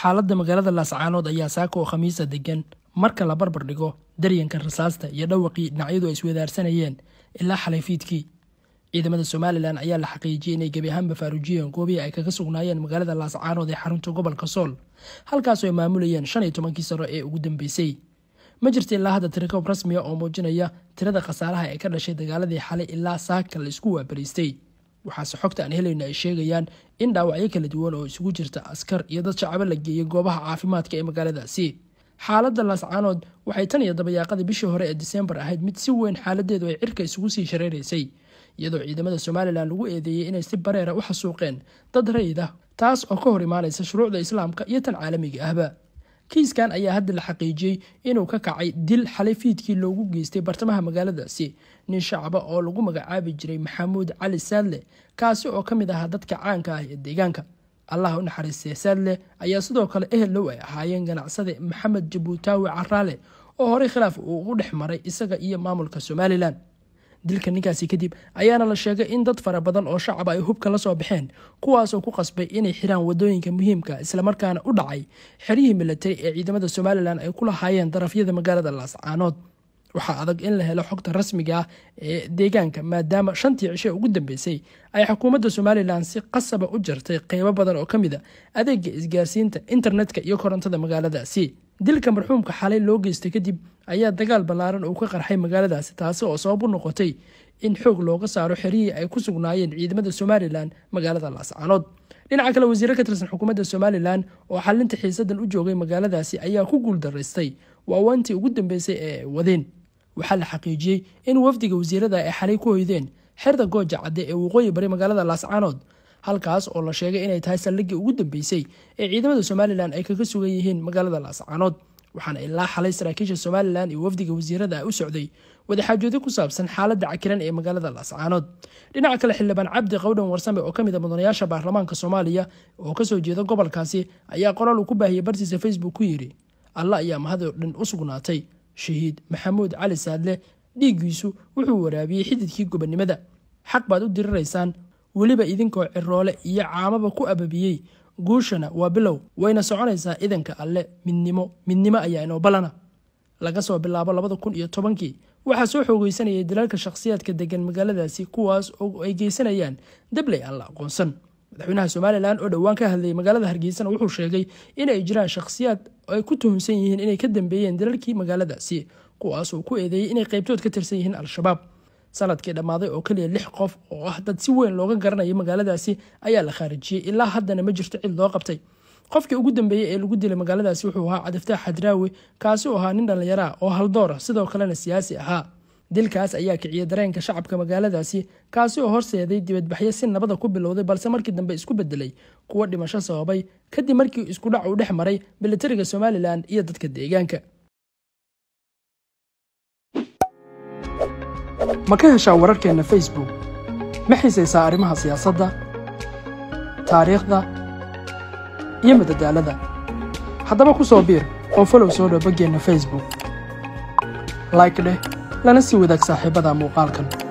xaaladda magaalada laascaanood ayaa saaka oo khamiisa degan marka la barbar dhigo daryanka rasaasta iyo dhawaqii dhinacyadu ay iswadaarsanayeen ilaa xalay fiidkii ciidamada somalilan ayaa la xaqiijiyey inay gebi ahaanba faaruujiyeen goobihii ay kaga sugnaayeen magaalada laascaanood ee xarunta gobolka sool halkaasoo ay maamulayeen shan iyo tobankii sano ee ugu dambeysay ma jirta ilaa hadda tirikoob rasmiya ah oo muujinaya tirada khasaaraha ee ka dhashay dagaaladii xalay ilaa saaka la isku waabariistay waxaase xogta aan helayna ay sheegayaan in dhaawacyo kala duwan oo isugu jirta askar iyo dad shacabo la geeyey goobaha caafimaadka ee magaaladaasi xaaladda laascaanood waxay tan iyo dabayaaqadii bishii hore ee diseembar ahayd mid si weyn xaaladeedu ay cirka isugu sii shareeraysay iyadoo ciidamada somalilan lagu eedeeyey inay si bareera ah u xasuuqeen dad rayid ah taas oo ka hor imaanaysa shuruucda islaamka iyo tan caalamiga ahba kiiskan ayaa hadda la xaqiijiyey inuu ka kacay dil xalay fiidkii loogu geystay bartamaha magaaladaasi nin shacaba oo lagu magacaabi jiray maxamuud cali saadle kaasi oo ka mid ahaa dadka caanka ah ee deegaanka allah u naxariista saadle ayaa sidoo kale ehel low ay ahaayeen ganacsade maxamed jabuutaawi caraale oo horey khilaaf uu ugu dhex maray isaga iyo maamulka somalilan dilka ninkaasi kadib ayaana la sheegay in dad fara badan oo shacaba ay hubka la soo baxeen kuwaasoo ku qasbay inay xiraan wadooyinka muhiimka ah, islamarkaana u dhacay xeryihii milatari ee ciidamada somalilan ay ku lahaayeen darafyada magaalada laascaanood waxaa adag in la helo xogta rasmiga ah ee deegaanka maadaama shantii cishe ugu dambeysay ay xukuumadda somalilan si qasaba u jartay qeybo badan oo ka mid a ah adeega isgaarsiinta internetka iyo korontada magaaladaasi dilka marxuumka xalay loo geystay kadib ayaa dagaal ballaaran uu ka qarxay magaaladaasi taasi oo sabab u noqotay in xoog looga saaro xerihii ay ku sugnaayeen ciidamada somalilan magaalada laascaanood dhinaca kale wasiire ka tirsan xukuumadda somalilan oo xalinta xiisadan u joogay magaaladaasi ayaa ku guuldaraystay waawaantii ugu dambeysay ee ay wadeen waxaa la xaqiijiyey in wafdiga wasiirada ay xalay ku hoydeen xerda gooja cadde ee waqooyi bari magaalada laascaanood halkaas oo la sheegay inay tahay saldhiggii ugu dambeysay ee ciidamada somalilan ay kaga sugan yihiin magaalada laascaanood waxaana ilaa xalay saraakiisha somalilan iyo wafdiga wasiirada u socday wadaxaajoodyo ku saabsan xaaladda cakiran ee magaalada laascaanood dhinaca kale xildhibaan cabdi qowdhan warsame oo ka mid a ah mudanayaasha baarlamaanka soomaaliya oo kasoo jeeda gobolkaasi ayaa qoraal uu ku baahiyey bartiisa facebook ku yidhi alla ayaa mahadoo dhan u sugnaatay shahiid maxamuud cali saadle dhiiggiisu wuxuu waraabiyey xididkii gobonnimada xaq baad u diriraysaan weliba idinkoo ciroole iyo caamaba ku ababiyey guushana waa bilow wayna soconaysaa idanka alle midnimo midnimo ayaa inoo ballana laga soo bilaabo labada kun iyo tobankii waxaa soo xoogeysanayay dalaalka shakhsiyaadka degan magaaladaasi kuwaas oo ay geysanayaan dabley aan la aqoonsan madaxweynaha somalilan oo dhowaan ka hadlayay magaalada hargeysana wuxuu sheegay inay jiraan shakhsiyaad ay ku tuhumsan yihiin inay ka dambeeyeen dalalkii magaaladaasi kuwaasoo ku eedeeyey inay qeybtood ka tirsan yihiin al-shabaab sanadkii dhammaaday oo keliya lix qof oo ah dad si weyn looga garanayo magaaladaasi ayaa la khaarijiyey ilaa haddana ma jirto cid loo qabtay qofkii ugu dambeeyey ee lagu dilay magaaladaasi wuxuu ahaa cabdiftaax xadraawi kaasi oo ahaa nin dhallinyara ah oo haldoora ah, sidoo kalena siyaasi ahaa dilkaas ayaa kiciyay dareenka shacabka magaaladaasi kaasi oo horseeday dibadbaxyo si nabada ku bilowday balse markii dambe isku bedelay kuwo dhimasho sababay kadib markii iskudhac uu dhex maray milatariga somalilan iyo dadka deegaanka ma ka heshaa wararkeenna facebook ma xiisaysaa arrimaha siyaasadda taariikhda iyo madadaalada haddaba ku soo biir oo falow soo dhow baggeenna facebook layk dheh lana sii wadaag saaxiibbada muuqaalkan